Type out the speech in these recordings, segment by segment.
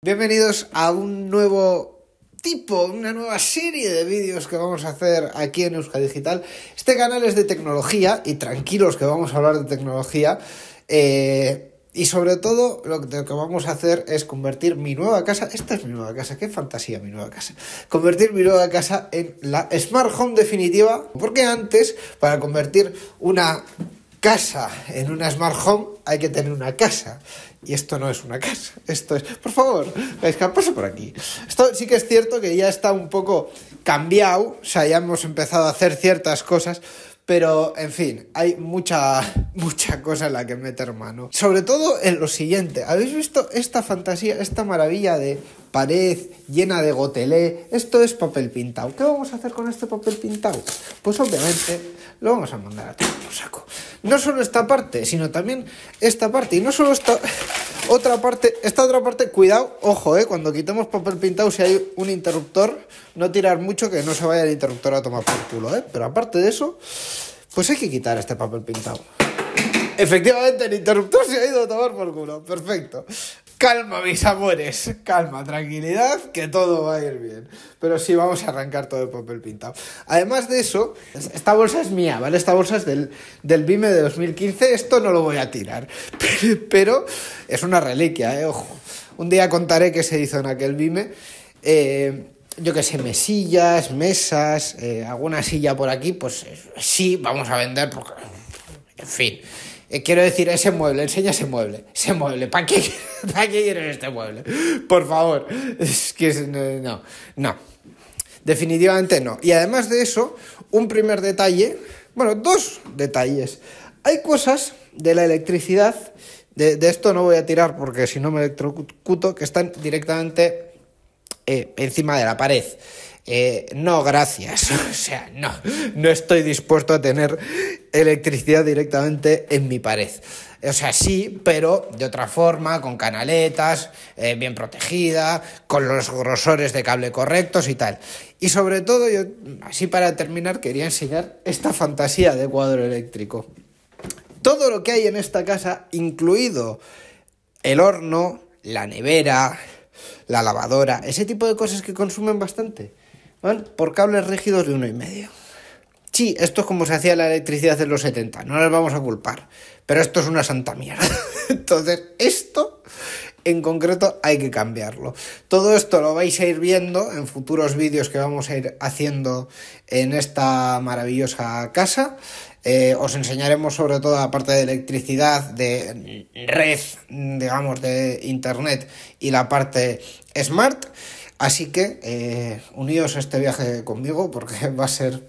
Bienvenidos a un nuevo tipo, una nueva serie de vídeos que vamos a hacer aquí en Euska Digital. Este canal es de tecnología y tranquilos que vamos a hablar de tecnología. Eh, y sobre todo lo que, vamos a hacer es convertir mi nueva casa, esta es mi nueva casa, qué fantasía mi nueva casa, convertir mi nueva casa en la Smart Home definitiva, porque antes para convertir una casa, en una smart home hay que tener una casa. Y esto no es una casa, esto es... Por favor, Gaisca, por aquí. Esto sí que es cierto que ya está un poco cambiado, o sea, ya hemos empezado a hacer ciertas cosas, pero, en fin, hay mucha, mucha cosa en la que meter mano. Sobre todo en lo siguiente. ¿Habéis visto esta fantasía, esta maravilla de pared llena de gotelé? Esto es papel pintado. ¿Qué vamos a hacer con este papel pintado? Pues obviamente lo vamos a mandar a todo un saco. No solo esta parte, sino también esta parte. Y no solo esta... Otra parte, esta otra parte, cuidado, ojo, eh, cuando quitemos papel pintado, si hay un interruptor, no tirar mucho que no se vaya el interruptor a tomar por culo, eh. Pero aparte de eso, pues hay que quitar este papel pintado. Efectivamente, el interruptor se ha ido a tomar por culo. Perfecto. Calma, mis amores, calma, tranquilidad, que todo va a ir bien. Pero sí, vamos a arrancar todo el papel pintado. Además de eso, esta bolsa es mía, ¿vale? Esta bolsa es del, del BIME de 2015, esto no lo voy a tirar. Pero es una reliquia, ¿eh? Ojo. Un día contaré qué se hizo en aquel BIME. Eh, yo qué sé, mesillas, mesas, eh, alguna silla por aquí, pues eh, sí, vamos a vender porque... En fin. Eh, quiero decir, ese mueble, enseña ese mueble, ese mueble, ¿para qué, quieren este mueble? Por favor, es que no, no, definitivamente no. Y además de eso, un primer detalle, bueno, dos detalles. Hay cosas de la electricidad, de, esto no voy a tirar porque si no me electrocuto, que están directamente eh, encima de la pared. Eh, no, gracias. O sea, no, no estoy dispuesto a tener electricidad directamente en mi pared. O sea, sí, pero de otra forma, con canaletas, eh, bien protegida, con los grosores de cable correctos y tal. Y sobre todo, así para terminar, quería enseñar esta fantasía de cuadro eléctrico. Todo lo que hay en esta casa, incluido el horno, la nevera, la lavadora, ese tipo de cosas que consumen bastante por cables rígidos de uno y medio. Sí, esto es como se hacía la electricidad en los 70, no les vamos a culpar, pero esto es una santa mierda. Entonces, esto en concreto hay que cambiarlo. Todo esto lo vais a ir viendo en futuros vídeos que vamos a ir haciendo en esta maravillosa casa. Eh, os enseñaremos sobre todo la parte de electricidad, de red, digamos, de internet y la parte smart. Así que eh, unidos a este viaje conmigo porque va a ser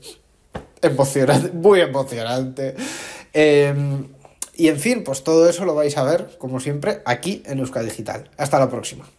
emocionante, muy emocionante. Eh, y en fin, pues todo eso lo vais a ver, como siempre, aquí en Euska Digital. Hasta la próxima.